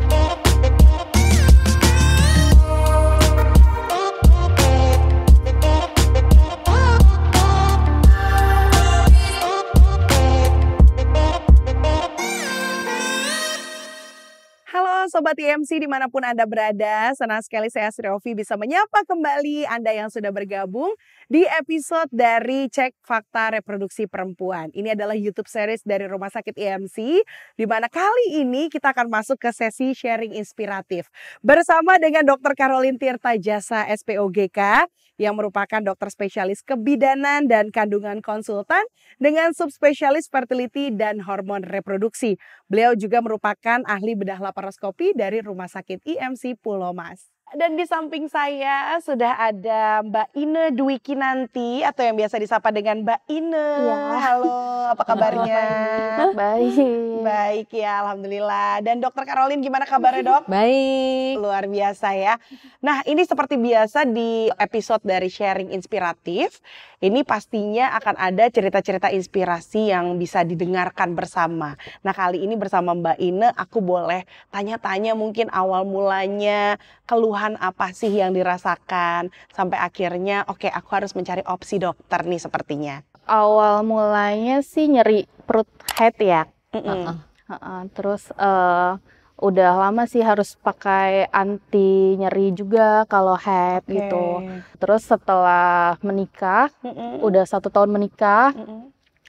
Thank you. Sobat IMC dimanapun Anda berada. Senang sekali saya Sri Ovi bisa menyapa kembali Anda yang sudah bergabung di episode dari Cek Fakta Reproduksi Perempuan. Ini adalah YouTube series dari Rumah Sakit IMC e di mana kali ini kita akan masuk ke sesi sharing inspiratif bersama dengan Dr. Caroline Tirta Jasa SPOGK yang merupakan dokter spesialis kebidanan dan kandungan konsultan dengan subspesialis fertility dan hormon reproduksi. Beliau juga merupakan ahli bedah laparoskopi dari Rumah Sakit IMC Pulau Mas. Dan di samping saya sudah ada Mbak Ine Dwi Kinanti atau yang biasa disapa dengan Mbak Ine. Ya. Halo, apa kabarnya? Baik. Baik ya, alhamdulillah. Dan Dokter Karolin, gimana kabarnya, Dok? Baik. Luar biasa ya. Nah, ini seperti biasa di episode dari sharing inspiratif, ini pastinya akan ada cerita-cerita inspirasi yang bisa didengarkan bersama. Nah, kali ini bersama Mbak Ine aku boleh tanya-tanya mungkin awal mulanya keluar keluhan apa sih yang dirasakan sampai akhirnya oke okay, aku harus mencari opsi dokter nih sepertinya. Awal mulanya sih nyeri perut head ya. Mm -mm. Uh -uh. Uh -uh. Terus uh, udah lama sih harus pakai anti nyeri juga kalau head okay. gitu. Terus setelah menikah, mm -mm. udah satu tahun menikah mm -mm.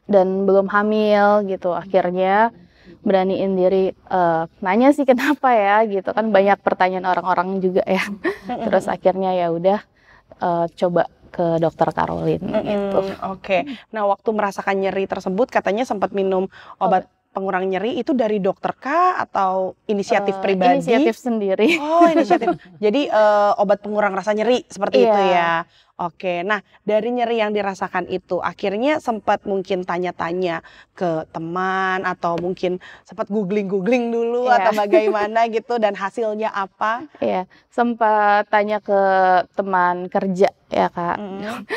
dan belum hamil gitu. Akhirnya mm -mm beraniin diri uh, nanya sih kenapa ya gitu kan banyak pertanyaan orang-orang juga ya terus akhirnya ya udah uh, coba ke dokter Karolin mm Oke. Okay. Nah, waktu merasakan nyeri tersebut katanya sempat minum oh, obat oh. pengurang nyeri itu dari dokter K atau inisiatif uh, pribadi? Inisiatif sendiri. Oh, inisiatif. Jadi uh, obat pengurang rasa nyeri seperti yeah. itu ya. Oke, nah dari nyeri yang dirasakan itu akhirnya sempat mungkin tanya-tanya ke teman atau mungkin sempat googling-googling dulu yeah. atau bagaimana gitu dan hasilnya apa? Iya, yeah. sempat tanya ke teman kerja ya kak. Mm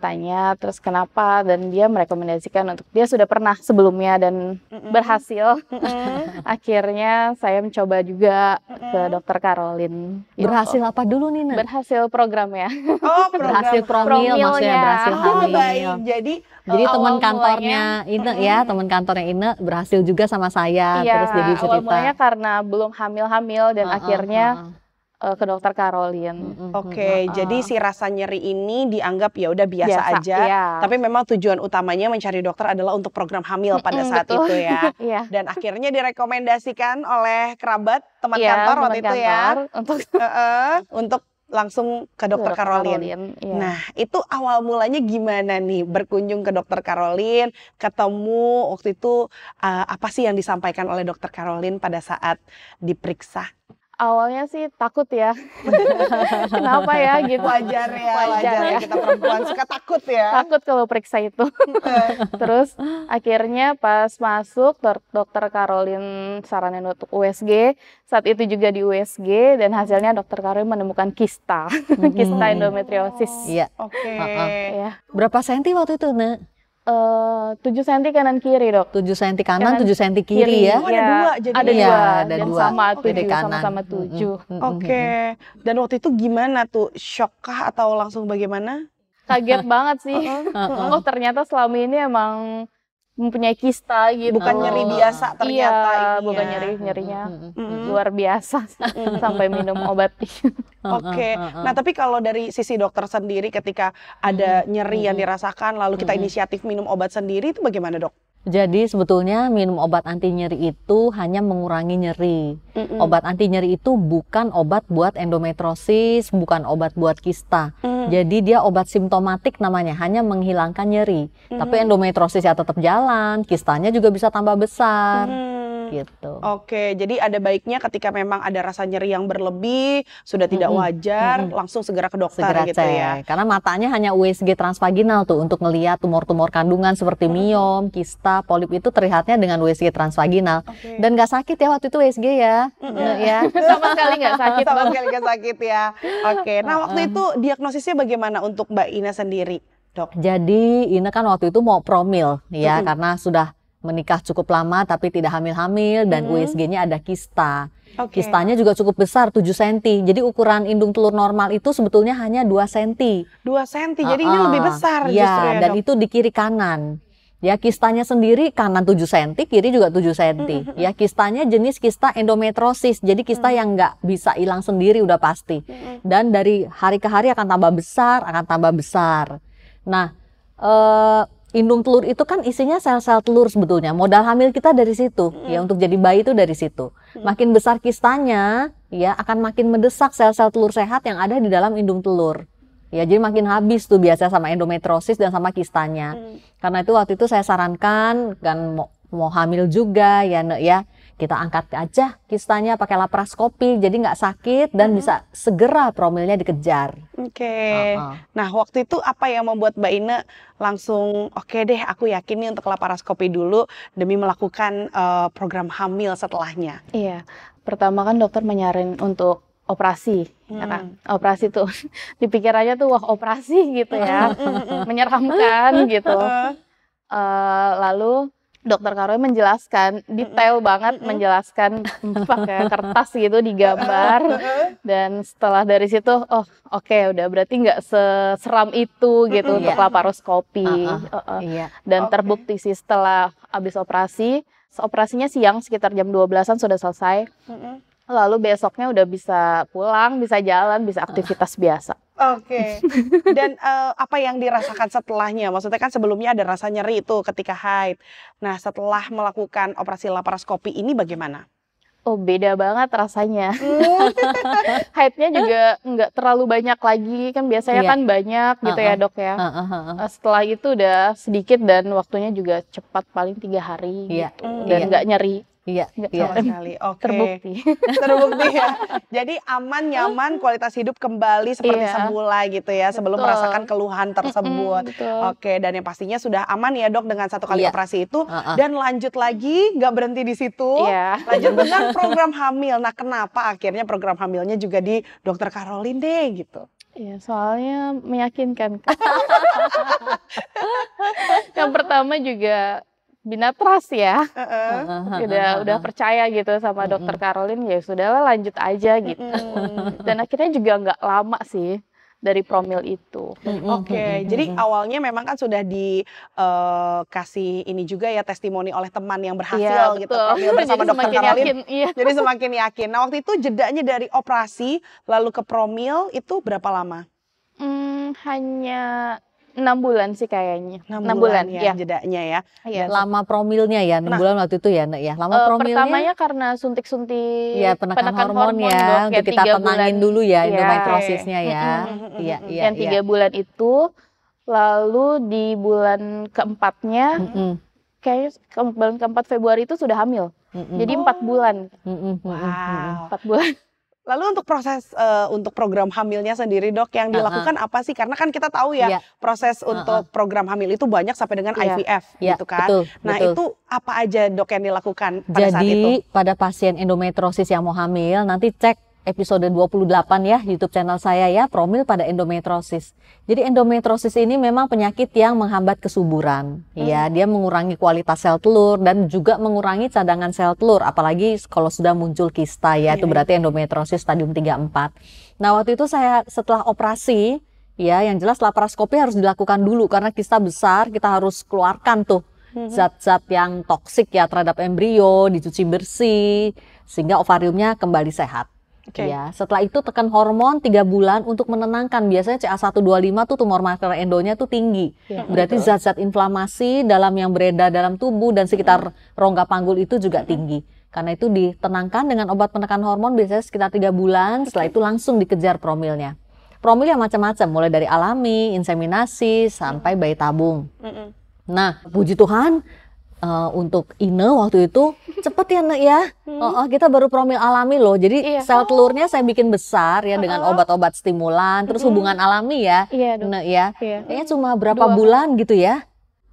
tanya terus kenapa dan dia merekomendasikan untuk dia sudah pernah sebelumnya dan mm -mm. berhasil. Mm -mm. Akhirnya saya mencoba juga mm -mm. ke dokter Karolin. Gitu. Berhasil apa dulu nih? Nina? Berhasil program ya. Oh, program. berhasil promil, promil maksudnya ya. berhasil oh, hamil. Oh, baik. Jadi jadi oh, teman oh, kantornya Ine ya, teman kantornya Ine berhasil juga sama saya ya, terus jadi cerita. Awal mulanya karena belum hamil-hamil dan uh -uh, akhirnya uh -uh uh, ke dokter Karolin. Oke, okay, uh, jadi si rasa nyeri ini dianggap ya udah biasa, biasa aja, iya. tapi memang tujuan utamanya mencari dokter adalah untuk program hamil pada saat betul. itu ya. yeah. Dan akhirnya direkomendasikan oleh kerabat, teman yeah, kantor teman waktu kantor itu ya untuk uh, untuk langsung ke dokter Karolin. iya. Nah, itu awal mulanya gimana nih berkunjung ke dokter Karolin, ketemu waktu itu uh, apa sih yang disampaikan oleh dokter Karolin pada saat diperiksa? awalnya sih takut ya. Kenapa ya gitu. Wajar ya, wajar, wajar ya. ya. Kita perempuan suka takut ya. Takut kalau periksa itu. Terus akhirnya pas masuk dok dokter Karolin saranin untuk USG. Saat itu juga di USG dan hasilnya dokter Karolin menemukan kista. kista hmm. endometriosis. Iya. Oh, Oke. Okay. ya. Berapa senti waktu itu, nek? Eh, tujuh senti kanan kiri dok. Tujuh senti kanan, tujuh senti kiri, kiri ya. Oh, ada iya. dua jadi ada ya, dua. Ada dan dua. sama tujuh sama-sama tujuh. Mm -hmm. Oke. Okay. Dan waktu itu gimana tuh shockah atau langsung bagaimana? Kaget banget sih. Uh -uh. Uh Oh ternyata selama ini emang mempunyai kista gitu. Bukan nyeri biasa iya, ternyata iya, ini. bukan nyeri nyerinya mm -hmm. luar biasa sampai minum obat. Oke. Okay. Nah, tapi kalau dari sisi dokter sendiri ketika ada nyeri yang dirasakan lalu kita inisiatif minum obat sendiri itu bagaimana, Dok? Jadi sebetulnya minum obat anti nyeri itu hanya mengurangi nyeri. Mm-mm. Obat anti nyeri itu bukan obat buat endometrosis, bukan obat buat kista. Mm. Jadi dia obat simptomatik namanya, hanya menghilangkan nyeri. Mm. Tapi ya tetap jalan, kistanya juga bisa tambah besar. Mm gitu. Oke, jadi ada baiknya ketika memang ada rasa nyeri yang berlebih, sudah tidak wajar, mm-hmm. langsung segera ke dokter segera gitu ya. cek. ya. Karena matanya hanya USG transvaginal tuh untuk melihat tumor-tumor kandungan seperti miom, kista, polip itu terlihatnya dengan USG transvaginal. Okay. Dan nggak sakit ya waktu itu USG ya. Mm-hmm. ya. Sama sekali nggak sakit. Sama sekali nggak sakit ya. Oke, okay. nah waktu itu diagnosisnya bagaimana untuk Mbak Ina sendiri? Dok. Jadi Ina kan waktu itu mau promil ya mm-hmm. karena sudah menikah cukup lama tapi tidak hamil-hamil dan hmm. USG-nya ada kista. Okay. Kistanya juga cukup besar 7 cm. Jadi ukuran indung telur normal itu sebetulnya hanya 2 cm. 2 cm. Uh -uh. Jadi ini lebih besar ya, justru ya, dan dok. itu di kiri kanan. Ya kistanya sendiri kanan 7 cm, kiri juga 7 cm. Ya kistanya jenis kista endometrosis. Jadi kista hmm. yang nggak bisa hilang sendiri udah pasti. Dan dari hari ke hari akan tambah besar, akan tambah besar. Nah, eh indung telur itu kan isinya sel-sel telur sebetulnya. Modal hamil kita dari situ mm. ya untuk jadi bayi itu dari situ. Mm. Makin besar kistanya ya akan makin mendesak sel-sel telur sehat yang ada di dalam indung telur. Ya jadi makin habis tuh biasa sama endometrosis dan sama kistanya. Mm. Karena itu waktu itu saya sarankan kan mau, mau hamil juga ya ne, ya kita angkat aja kistanya pakai laparoskopi jadi nggak sakit dan hmm. bisa segera promilnya dikejar. Oke. Okay. Uh -uh. Nah waktu itu apa yang membuat Mbak Ine langsung oke okay deh aku yakin nih untuk laparoskopi dulu demi melakukan uh, program hamil setelahnya. Iya. Pertama kan dokter menyarin untuk operasi, ya kan? hmm. Operasi tuh dipikirannya tuh wah operasi gitu ya, mm-hmm. Mm-hmm. menyeramkan gitu. Uh, lalu Dokter Karoy menjelaskan detail banget menjelaskan pakai kertas gitu digambar uh-huh. dan setelah dari situ oh oke okay, udah berarti nggak seseram itu gitu untuk iya. laparoskopi uh -huh. Uh -uh. Iya. dan okay. terbukti sih setelah habis operasi operasinya siang sekitar jam 12-an sudah selesai lalu besoknya udah bisa pulang bisa jalan bisa uh-huh. aktivitas biasa Oke. Okay. Dan uh, apa yang dirasakan setelahnya? Maksudnya kan sebelumnya ada rasa nyeri itu ketika haid. Nah, setelah melakukan operasi laparoskopi ini bagaimana? Oh, beda banget rasanya. Hmm. Haidnya juga nggak terlalu banyak lagi kan biasanya yeah. kan banyak gitu uh -uh. ya, Dok ya. Uh -huh. Uh Setelah itu udah sedikit dan waktunya juga cepat paling tiga hari yeah. gitu. Hmm. dan iya. nggak yeah. nyeri Iya, Nggak iya. sama iya. sekali. Oke. Okay. Terbukti. Terbukti ya. Jadi aman, iya. nyaman, kualitas hidup kembali seperti iya. semula gitu ya sebelum Betul. merasakan keluhan tersebut. Oke, okay. dan yang pastinya sudah aman ya dok dengan satu kali iya. operasi itu uh -uh. dan lanjut lagi nggak berhenti di situ. Iya. Lanjut dengan program hamil. Nah, kenapa akhirnya program hamilnya juga di Dokter Caroline deh gitu? Iya, soalnya meyakinkan. yang pertama juga bina trust ya. Uh-uh. Udah udah percaya gitu sama uh-uh. dokter Caroline ya sudahlah lanjut aja gitu. Uh-uh. Dan akhirnya juga nggak lama sih dari promil itu. Oke, okay. jadi awalnya memang kan sudah dikasih eh, uh, ini juga ya testimoni oleh teman yang berhasil ya, gitu promil bersama dokter Karolin. Yakin, iya. Jadi semakin yakin. Nah waktu itu jedanya dari operasi lalu ke promil itu berapa lama? Hmm, hanya enam bulan sih kayaknya enam bulan, bulan ya, ya jedanya ya ya. lama promilnya ya enam nah. bulan waktu itu ya ya lama uh, promilnya pertamanya karena suntik-suntik ya penekan, penekan hormon, hormon ya untuk ya, kita tenangin bulan, dulu ya, ya endometriosisnya ya iya iya yang tiga ya. bulan itu lalu di bulan keempatnya kayaknya bulan keempat Februari itu sudah hamil mm -mm. jadi empat bulan mm -mm. wow empat bulan Lalu untuk proses uh, untuk program hamilnya sendiri dok yang dilakukan uh -huh. apa sih? Karena kan kita tahu ya yeah. proses uh -huh. untuk program hamil itu banyak sampai dengan yeah. IVF yeah. gitu kan. Betul, nah betul. itu apa aja dok yang dilakukan pada Jadi, saat itu? Jadi pada pasien endometriosis yang mau hamil nanti cek episode 28 ya YouTube channel saya ya promil pada endometrosis. Jadi endometrosis ini memang penyakit yang menghambat kesuburan. Iya, hmm. Ya, dia mengurangi kualitas sel telur dan juga mengurangi cadangan sel telur apalagi kalau sudah muncul kista ya, itu iya, iya. berarti endometrosis stadium 34. Nah, waktu itu saya setelah operasi ya yang jelas laparoskopi harus dilakukan dulu karena kista besar kita harus keluarkan tuh hmm. zat-zat yang toksik ya terhadap embrio dicuci bersih sehingga ovariumnya kembali sehat. Okay. Ya, setelah itu tekan hormon tiga bulan untuk menenangkan. Biasanya CA125 tuh tumor marker endonya tuh tinggi. Yeah. Berarti zat-zat inflamasi dalam yang beredar dalam tubuh dan sekitar rongga panggul itu juga tinggi. Karena itu ditenangkan dengan obat penekan hormon biasanya sekitar tiga bulan. Setelah itu langsung dikejar promilnya. Promil yang macam-macam, mulai dari alami, inseminasi, sampai bayi tabung. Nah, puji Tuhan, uh, untuk Ine waktu itu cepet ya Nek ya. Hmm. Oh, oh, kita baru promil alami loh. Jadi iya. sel oh. telurnya saya bikin besar ya uh -oh. dengan obat-obat stimulan, terus hmm. hubungan alami ya. Iya, Nek ya. Iya. Kayaknya cuma berapa dua. bulan gitu ya.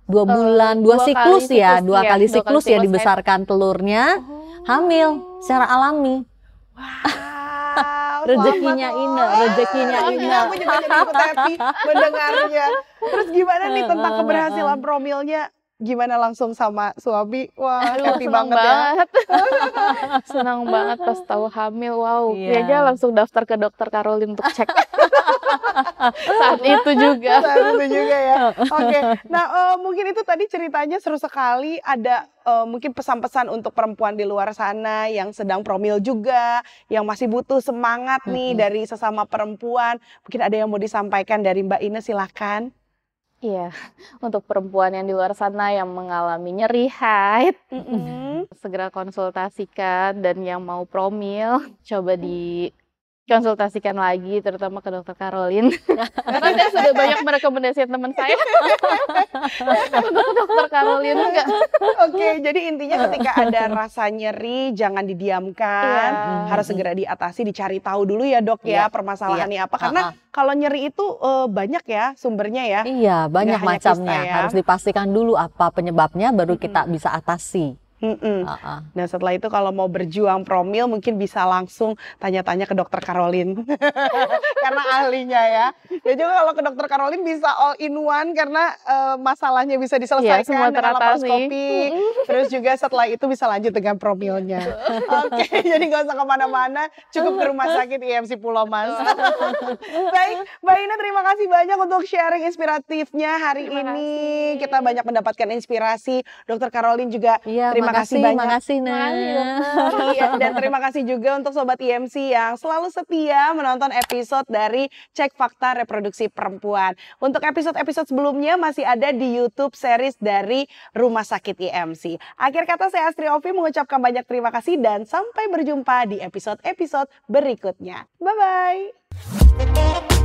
Dua eh, bulan, dua, dua siklus, siklus ya, iya, dua kali dua siklus ya eh. dibesarkan saya... telurnya oh. hamil secara alami. Wow. rezekinya Ine rezekinya Ina. Aku juga jadi ikut happy mendengarnya. Terus gimana nih tentang keberhasilan promilnya? gimana langsung sama suami wah Aduh, happy banget, banget ya senang banget pas tahu hamil wow yeah. aja langsung daftar ke dokter Karolin untuk cek saat itu juga saat itu juga ya oke okay. nah uh, mungkin itu tadi ceritanya seru sekali ada uh, mungkin pesan-pesan untuk perempuan di luar sana yang sedang promil juga, yang masih butuh semangat nih mm -hmm. dari sesama perempuan. Mungkin ada yang mau disampaikan dari Mbak Ina silahkan. Iya, untuk perempuan yang di luar sana yang mengalami nyeri haid, mm -mm. segera konsultasikan dan yang mau promil coba di konsultasikan lagi terutama ke dokter Karolin karena saya sudah banyak merekomendasikan teman saya untuk dokter Karolin enggak oke jadi intinya ketika ada rasa nyeri jangan didiamkan yeah. Hmm. harus segera diatasi dicari tahu dulu ya dok yeah. ya iya. permasalahannya yeah. apa karena uh -uh. kalau nyeri itu uh, banyak ya sumbernya ya iya banyak Nggak macamnya ya. harus dipastikan dulu apa penyebabnya baru kita hmm. bisa atasi Mm-mm. Uh-uh. Nah setelah itu kalau mau berjuang promil mungkin bisa langsung tanya-tanya ke dokter Karolin karena ahlinya ya. Ya juga kalau ke dokter Karolin bisa all in one karena uh, masalahnya bisa iya, diselesaikan ya, semua dengan laparoskopi. Terus juga setelah itu bisa lanjut dengan promilnya. Oke, okay, jadi gak usah kemana-mana, cukup ke rumah sakit IMC Pulau Mas. Baik, Mbak Ina terima kasih banyak untuk sharing inspiratifnya hari ini. Kita banyak mendapatkan inspirasi. Dokter Karolin juga ya, terima terima kasih, banyak. Terima kasih iya, dan terima kasih juga untuk sobat IMC e yang selalu setia menonton episode dari Cek Fakta Reproduksi Perempuan. Untuk episode-episode sebelumnya masih ada di YouTube series dari Rumah Sakit IMC. E Akhir kata saya Astri Ovi mengucapkan banyak terima kasih dan sampai berjumpa di episode-episode berikutnya. Bye bye.